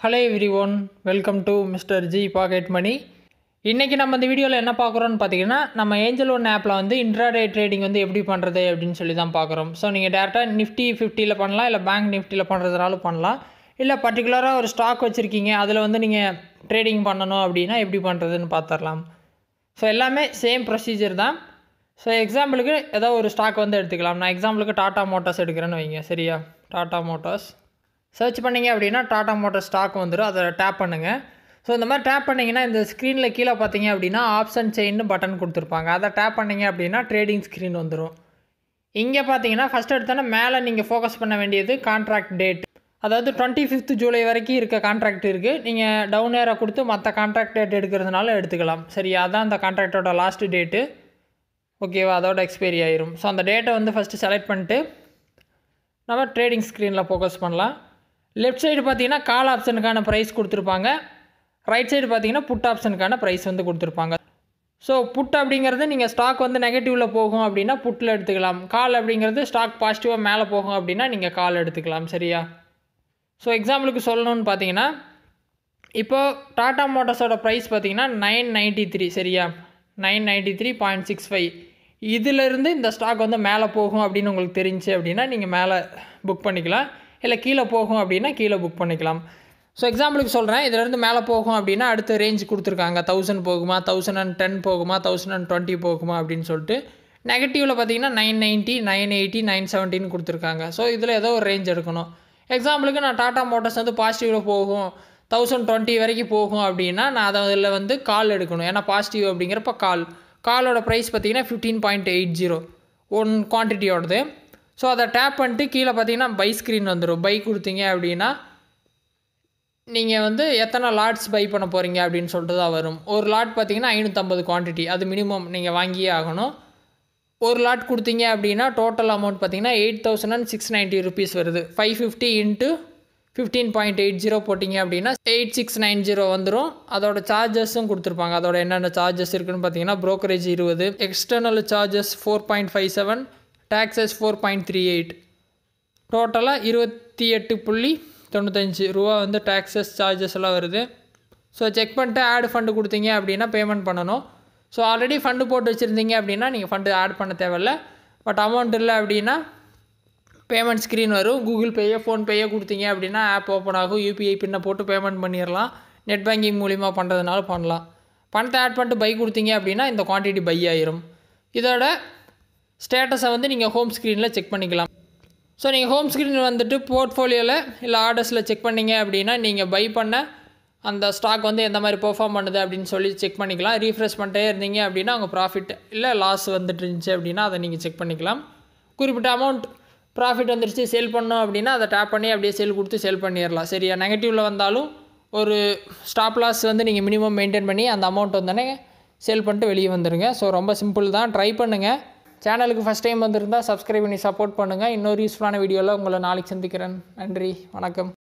hello everyone welcome to mister G pocket money இன்றைக்கி நம்ம இந்த வீடியோவில் என்ன பார்க்குறோன்னு பார்த்தீங்கன்னா நம்ம ஏஞ்சல் ஒன் ஆப்பில் வந்து இன்ட்ராடே ட்ரேடிங் வந்து எப்படி பண்ணுறது அப்படின்னு சொல்லி தான் பார்க்குறோம் ஸோ நீங்கள் டேரெக்டாக நிஃப்டி ஃபிஃப்டியில் பண்ணலாம் இல்லை பேங்க் நிஃப்டியில் பண்ணுறதுனாலும் பண்ணலாம் இல்லை பர்டிகுலராக ஒரு ஸ்டாக் வச்சுருக்கீங்க அதில் வந்து நீங்கள் ட்ரேடிங் பண்ணணும் அப்படின்னா எப்படி பண்ணுறதுன்னு பார்த்துடலாம் ஸோ எல்லாமே சேம் ப்ரொசீஜர் தான் ஸோ எக்ஸாம்பிளுக்கு ஏதோ ஒரு ஸ்டாக் வந்து எடுத்துக்கலாம் நான் எக்ஸாம்பிளுக்கு டாட்டா மோட்டார்ஸ் எடுக்கிறேன்னு வைங்க சரியா டாட்டா மோட்டார்ஸ் சர்ச் பண்ணிங்க அப்படின்னா டாடா மோட்டர் ஸ்டாக் வந்துடும் அதை டேப் பண்ணுங்கள் ஸோ இந்த மாதிரி டேப் பண்ணிங்கன்னா இந்த ஸ்க்ரீனில் கீழே பார்த்தீங்க அப்படின்னா ஆப்ஷன் செயின்னு பட்டன் கொடுத்துருப்பாங்க அதை டேப் பண்ணிங்க அப்படின்னா ட்ரேடிங் ஸ்க்ரீன் வந்துடும் இங்கே பார்த்தீங்கன்னா ஃபஸ்ட் எடுத்தோன்னா மேலே நீங்கள் ஃபோக்கஸ் பண்ண வேண்டியது கான்ட்ராக்ட் டேட் அதாவது டுவெண்ட்டி ஃபிஃப்த் ஜூலை வரைக்கும் இருக்க கான்ட்ராக்ட் இருக்குது நீங்கள் டவுன் ஏரை கொடுத்து மற்ற கான்ட்ராக்ட் டேட் எடுக்கிறதுனால எடுத்துக்கலாம் சரி அதான் அந்த கான்ட்ராக்டோட லாஸ்ட் டேட்டு ஓகேவா அதோட எக்ஸ்பைரி ஆயிரும் ஸோ அந்த டேட்டை வந்து ஃபஸ்ட்டு செலக்ட் பண்ணிட்டு நம்ம ட்ரேடிங் ஸ்க்ரீனில் ஃபோக்கஸ் பண்ணலாம் லெஃப்ட் சைடு பார்த்தீங்கன்னா கால் ஆப்ஷனுக்கான ப்ரைஸ் கொடுத்துருப்பாங்க ரைட் சைடு பார்த்தீங்கன்னா புட் ஆப்ஷனுக்கான ப்ரைஸ் வந்து கொடுத்துருப்பாங்க ஸோ புட் அப்படிங்கிறது நீங்கள் ஸ்டாக் வந்து நெகட்டிவில் போகும் அப்படின்னா புட்டில் எடுத்துக்கலாம் கால் அப்படிங்கிறது ஸ்டாக் பாசிட்டிவாக மேலே போகும் அப்படின்னா நீங்கள் கால் எடுத்துக்கலாம் சரியா ஸோ எக்ஸாம்பிளுக்கு சொல்லணும்னு பார்த்தீங்கன்னா இப்போது டாடா மோட்டர்ஸோட ப்ரைஸ் பார்த்தீங்கன்னா நைன் நைன்ட்டி த்ரீ சரியா nine ninety three point six five இதிலிருந்து இந்த ஸ்டாக் வந்து மேலே போகும் அப்படின்னு உங்களுக்கு தெரிஞ்சு அப்படின்னா நீங்கள் மேலே புக் பண்ணிக்கலாம் இல்லை கீழே போகும் அப்படின்னா கீழே புக் பண்ணிக்கலாம் ஸோ எக்ஸாம்பிளுக்கு சொல்கிறேன் இதிலேருந்து மேலே போகும் அப்படின்னா அடுத்த ரேஞ்ச் கொடுத்துருக்காங்க தௌசண்ட் போகுமா தௌசண்ட் அண்ட் டென் போகுமா தௌசண்ட் அண்ட் டுவெண்ட்டி போகுமா அப்படின்னு சொல்லிட்டு நெகட்டிவில் பார்த்தீங்கன்னா nine ninety nine eighty nine செவன்ட்டின்னு கொடுத்துருக்காங்க ஸோ இதில் ஏதோ ஒரு ரேஞ்ச் எடுக்கணும் எக்ஸாம்பிளுக்கு நான் டாட்டா மோட்டர்ஸ் வந்து பாசிட்டிவில் போகும் தௌசண்ட் டுவெண்ட்டி வரைக்கும் போகும் அப்படின்னா நான் அதை அதில் வந்து கால் எடுக்கணும் ஏன்னா பாசிட்டிவ் அப்படிங்கிறப்ப கால் காலோட ப்ரைஸ் பார்த்திங்கன்னா fifteen point eight zero one குவான்டிட்டியோடது ஸோ அதை டேப் பண்ணிட்டு கீழே பார்த்தீங்கன்னா பை ஸ்க்ரீன் வந்துடும் பை கொடுத்தீங்க அப்படின்னா நீங்கள் வந்து எத்தனை லாட்ஸ் பை பண்ண போகிறீங்க அப்படின்னு சொல்லிட்டு தான் வரும் ஒரு லாட் பார்த்தீங்கன்னா ஐநூற்றம்பது குவான்டிட்டி அது மினிமம் நீங்கள் வாங்கியே ஆகணும் ஒரு லாட் கொடுத்தீங்க அப்படின்னா டோட்டல் அமௌண்ட் பார்த்தீங்கன்னா eight thousand and six ninety rupees வருது five fifty into fifteen point eight zero போட்டிங்க அப்படின்னா எயிட் சிக்ஸ் நைன் ஜீரோ வந்துடும் அதோட சார்ஜஸும் கொடுத்துருப்பாங்க அதோட என்னென்ன சார்ஜஸ் இருக்குதுன்னு பார்த்தீங்கன்னா ப்ரோக்கரேஜ் இருபது external charges four point five seven taxes four point three eight டோட்டலாக இருபத்தி எட்டு புள்ளி தொண்ணூத்தஞ்சு ரூபா வந்து டேக்ஸஸ் சார்ஜஸ் எல்லாம் வருது ஸோ செக் பண்ணிட்டு ஆடு ஃபண்டு கொடுத்தீங்க அப்படின்னா பேமெண்ட் பண்ணணும் ஸோ ஆல்ரெடி ஃபண்டு போட்டு வச்சுருந்தீங்க அப்படின்னா நீங்கள் ஃபண்டு ஆட் பண்ண தேவையில்ல பட் அமௌண்ட் இல்லை அப்படின்னா பேமெண்ட் ஸ்க்ரீன் வரும் கூகுள் பேயோ ஃபோன்பேயோ கொடுத்தீங்க அப்படின்னா ஆப் ஓப்பன் ஆகும் யூபிஐ பின்னை போட்டு பேமெண்ட் பண்ணிடலாம் நெட் பேங்கிங் மூலிமா பண்ணுறதுனால பண்ணலாம் பணத்தை ஆட் பண்ணிட்டு பை கொடுத்தீங்க அப்படின்னா இந்த குவான்டிட்டி பை ஆயிரும் இதோட ஸ்டேட்டஸை வந்து நீங்கள் ஹோம் ஸ்க்ரீனில் செக் பண்ணிக்கலாம் ஸோ நீங்கள் ஹோம் ஸ்க்ரீன் வந்துட்டு போர்ட்ஃபோலியோவில் இல்லை ஆர்டர்ஸில் செக் பண்ணிங்க அப்படின்னா நீங்கள் பை பண்ண அந்த ஸ்டாக் வந்து எந்த மாதிரி பெர்ஃபார்ம் பண்ணுது அப்படின்னு சொல்லி செக் பண்ணிக்கலாம் ரீஃப்ரெஷ் பண்ணிட்டே இருந்தீங்க அப்படின்னா உங்கள் ப்ராஃபிட் இல்லை லாஸ் வந்துட்டு இருந்துச்சு அப்படின்னா அதை நீங்கள் செக் பண்ணிக்கலாம் குறிப்பிட்ட அமௌண்ட் ப்ராஃபிட் வந்துருச்சு சேல் பண்ணோம் அப்படின்னா அதை டேப் பண்ணி அப்படியே சேல் கொடுத்து சேல் பண்ணிடலாம் சரியா நெகட்டிவில் வந்தாலும் ஒரு ஸ்டாப் லாஸ் வந்து நீங்கள் மினிமம் மெயின்டைன் பண்ணி அந்த அமௌண்ட் வந்தோடனே சேல் பண்ணிட்டு வெளியே வந்துடுங்க ஸோ ரொம்ப சிம்பிள் தான் ட்ரை பண்ணுங்கள் சேனலுக்கு ஃபஸ்ட் டைம் வந்திருந்தால் சப்ஸ்கிரைப் பண்ணி சப்போர்ட் பண்ணுங்கள் இன்னொரு யூஸ்ஃபுல்லான வீடியோவில் உங்களை நாளைக்கு சந்திக்கிறேன் நன்றி வணக்கம்